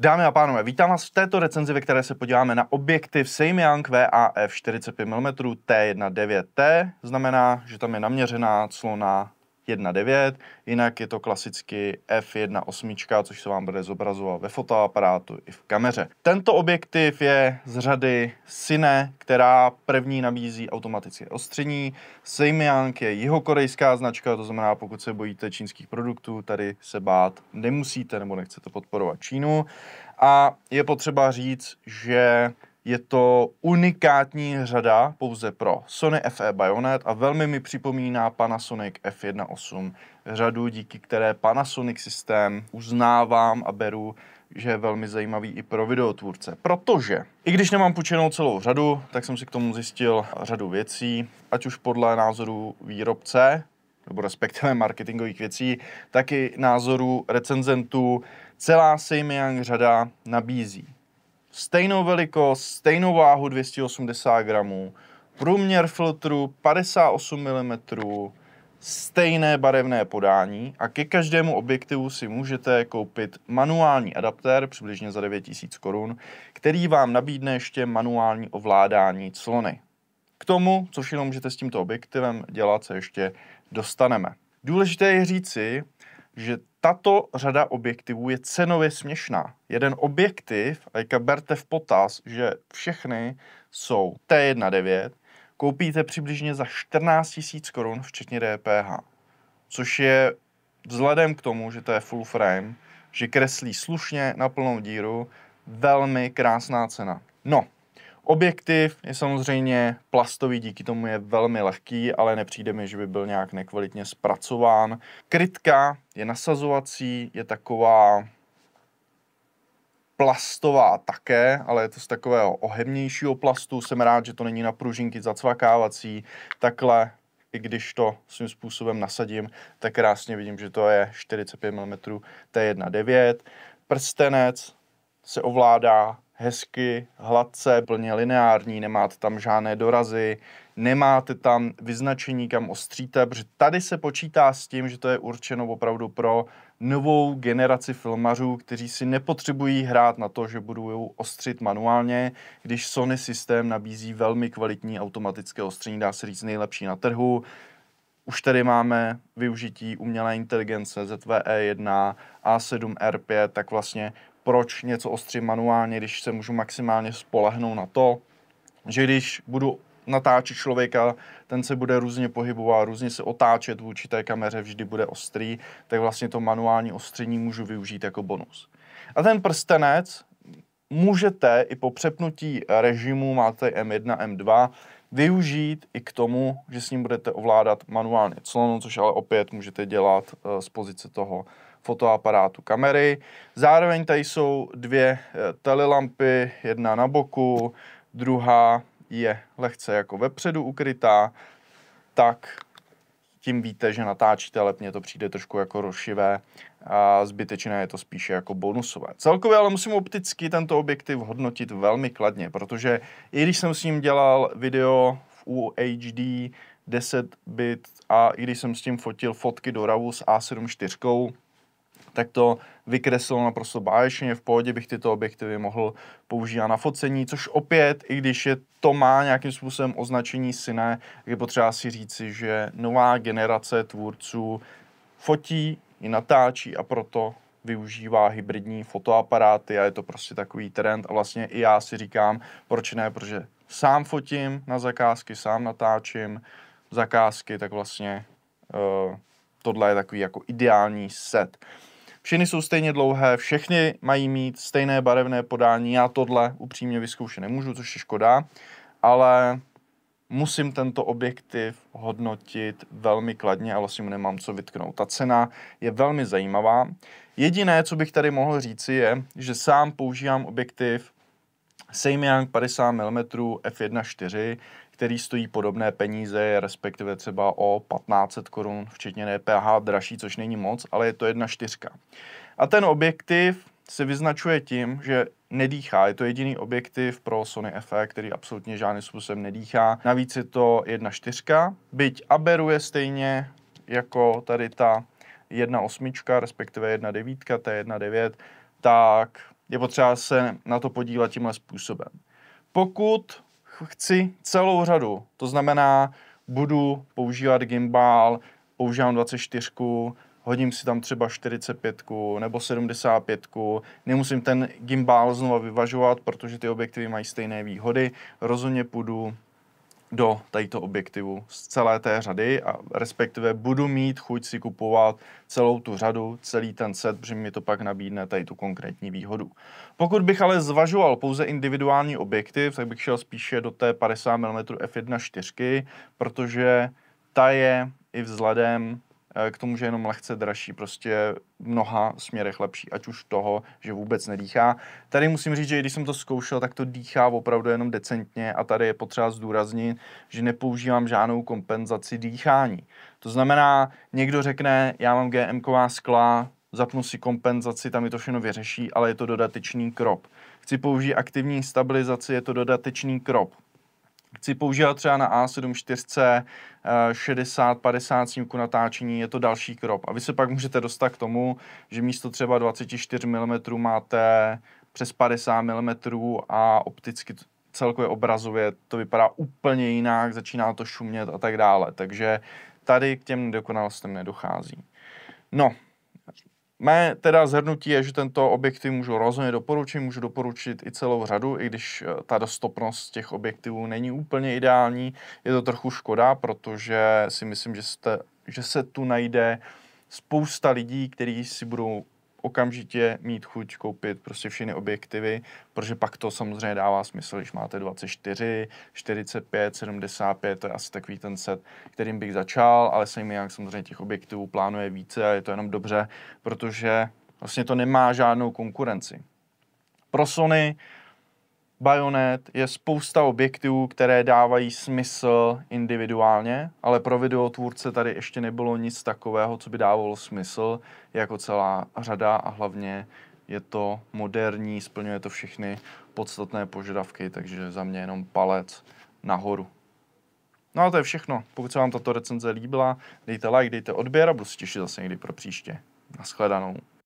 Dámy a pánové, vítám vás v této recenzi, ve které se podíváme na objektiv Seimyang VAF 45 mm T1.9T. Znamená, že tam je naměřená clona 1.9, jinak je to klasicky f1.8, což se vám bude zobrazovat ve fotoaparátu i v kameře. Tento objektiv je z řady Sine, která první nabízí automatické ostření. Seimiang je jihokorejská značka, to znamená, pokud se bojíte čínských produktů, tady se bát nemusíte nebo nechcete podporovat Čínu. A je potřeba říct, že je to unikátní řada pouze pro Sony FE Bayonet a velmi mi připomíná Panasonic F1.8 řadu, díky které Panasonic systém uznávám a beru že je velmi zajímavý i pro videotvůrce, protože i když nemám půjčenou celou řadu, tak jsem si k tomu zjistil řadu věcí, ať už podle názoru výrobce, nebo respektive marketingových věcí, tak i názoru recenzentů. Celá Sejmiang řada nabízí stejnou velikost, stejnou váhu 280 gramů, průměr filtru 58 mm, stejné barevné podání a ke každému objektivu si můžete koupit manuální adaptér přibližně za 9000 korun, který vám nabídne ještě manuální ovládání clony. K tomu, co všechno můžete s tímto objektivem dělat, se ještě dostaneme. Důležité je říci, že tato řada objektivů je cenově směšná. Jeden objektiv, a teďka berte v potaz, že všechny jsou T1.9, koupíte přibližně za 14 000 korun, včetně DPH. Což je vzhledem k tomu, že to je full frame, že kreslí slušně na plnou díru, velmi krásná cena. No, Objektiv je samozřejmě plastový, díky tomu je velmi lehký, ale nepřijde mi, že by byl nějak nekvalitně zpracován. Krytka je nasazovací, je taková plastová také, ale je to z takového ohebnějšího plastu. Jsem rád, že to není na pružinky zacvakávací. Takhle, i když to svým způsobem nasadím, tak krásně vidím, že to je 45 mm T1.9. Prstenec se ovládá hezky, hladce, plně lineární, nemáte tam žádné dorazy, nemáte tam vyznačení, kam ostříte, protože tady se počítá s tím, že to je určeno opravdu pro novou generaci filmařů, kteří si nepotřebují hrát na to, že budou ostřit manuálně, když Sony systém nabízí velmi kvalitní automatické ostření, dá se říct nejlepší na trhu. Už tady máme využití umělé inteligence ZVE1, A7R5, tak vlastně proč něco ostřím manuálně, když se můžu maximálně spolehnout na to, že když budu natáčet člověka, ten se bude různě pohybovat, různě se otáčet vůči té kameře, vždy bude ostrý, tak vlastně to manuální ostření můžu využít jako bonus. A ten prstenec můžete i po přepnutí režimu, máte M1, M2, využít i k tomu, že s ním budete ovládat manuálně clonu, což ale opět můžete dělat eh, z pozice toho fotoaparátu kamery. Zároveň tady jsou dvě eh, telelampy, jedna na boku, druhá je lehce jako vepředu ukrytá, tak tím víte, že natáčíte, ale mně to přijde trošku jako rošivé a zbytečné je to spíše jako bonusové. Celkově ale musím opticky tento objektiv hodnotit velmi kladně, protože i když jsem s ním dělal video v UHD 10 bit a i když jsem s tím fotil fotky do RAWu s A7 IV, tak to vykreslil naprosto báječně, v pohodě bych tyto objektivy mohl použít na focení, což opět, i když je to má nějakým způsobem označení syné, je potřeba si říci, že nová generace tvůrců fotí i natáčí a proto využívá hybridní fotoaparáty a je to prostě takový trend a vlastně i já si říkám, proč ne, protože sám fotím na zakázky, sám natáčím zakázky, tak vlastně uh, tohle je takový jako ideální set. Všechny jsou stejně dlouhé, všechny mají mít stejné barevné podání. Já tohle upřímně vyzkoušet nemůžu, což je škoda, ale musím tento objektiv hodnotit velmi kladně a vlastně mu nemám co vytknout. Ta cena je velmi zajímavá. Jediné, co bych tady mohl říci, je, že sám používám objektiv Seimyang 50 mm f1.4 který stojí podobné peníze, respektive třeba o 1500 korun, včetně DPH dražší, což není moc, ale je to jedna čtyřka. A ten objektiv se vyznačuje tím, že nedýchá. Je to jediný objektiv pro Sony FE, který absolutně žádným způsobem nedýchá. Navíc je to 1.4, byť aberuje stejně jako tady ta 1.8, respektive 1.9, ta 1.9, tak je potřeba se na to podívat tímhle způsobem. Pokud chci celou řadu. To znamená, budu používat gimbal, používám 24, hodím si tam třeba 45 nebo 75, nemusím ten gimbal znova vyvažovat, protože ty objektivy mají stejné výhody, rozhodně půjdu do tadyto objektivu z celé té řady a respektive budu mít chuť si kupovat celou tu řadu, celý ten set, protože mi to pak nabídne tady tu konkrétní výhodu. Pokud bych ale zvažoval pouze individuální objektiv, tak bych šel spíše do té 50 mm f1.4, protože ta je i vzhledem Eh, k tomu, že je jenom lehce dražší, prostě v mnoha směrech lepší, ať už toho, že vůbec nedýchá. Tady musím říct, že když jsem to zkoušel, tak to dýchá opravdu jenom decentně a tady je potřeba zdůraznit, že nepoužívám žádnou kompenzaci dýchání. To znamená, někdo řekne, já mám GM-ková skla, zapnu si kompenzaci, tam mi to všechno vyřeší, ale je to dodatečný krop. Chci použít aktivní stabilizaci, je to dodatečný krop chci používat třeba na A74 60-50 snímku natáčení, je to další krop. A vy se pak můžete dostat k tomu, že místo třeba 24 mm máte přes 50 mm a opticky celkově obrazově to vypadá úplně jinak, začíná to šumět a tak dále. Takže tady k těm nedokonalostem nedochází. No, Mé teda zhrnutí je, že tento objektiv můžu rozhodně doporučit, můžu doporučit i celou řadu, i když eh, ta dostupnost těch objektivů není úplně ideální. Je to trochu škoda, protože si myslím, že, jste, že se tu najde spousta lidí, kteří si budou okamžitě mít chuť koupit prostě všechny objektivy, protože pak to samozřejmě dává smysl, když máte 24, 45, 75, to je asi takový ten set, kterým bych začal, ale se mi jak samozřejmě těch objektivů plánuje více a je to jenom dobře, protože vlastně to nemá žádnou konkurenci. Pro Sony Bayonet je spousta objektivů, které dávají smysl individuálně, ale pro videotvůrce tady ještě nebylo nic takového, co by dávalo smysl jako celá řada a hlavně je to moderní, splňuje to všechny podstatné požadavky, takže za mě jenom palec nahoru. No a to je všechno. Pokud se vám tato recenze líbila, dejte like, dejte odběr a budu se těšit zase někdy pro příště. Naschledanou.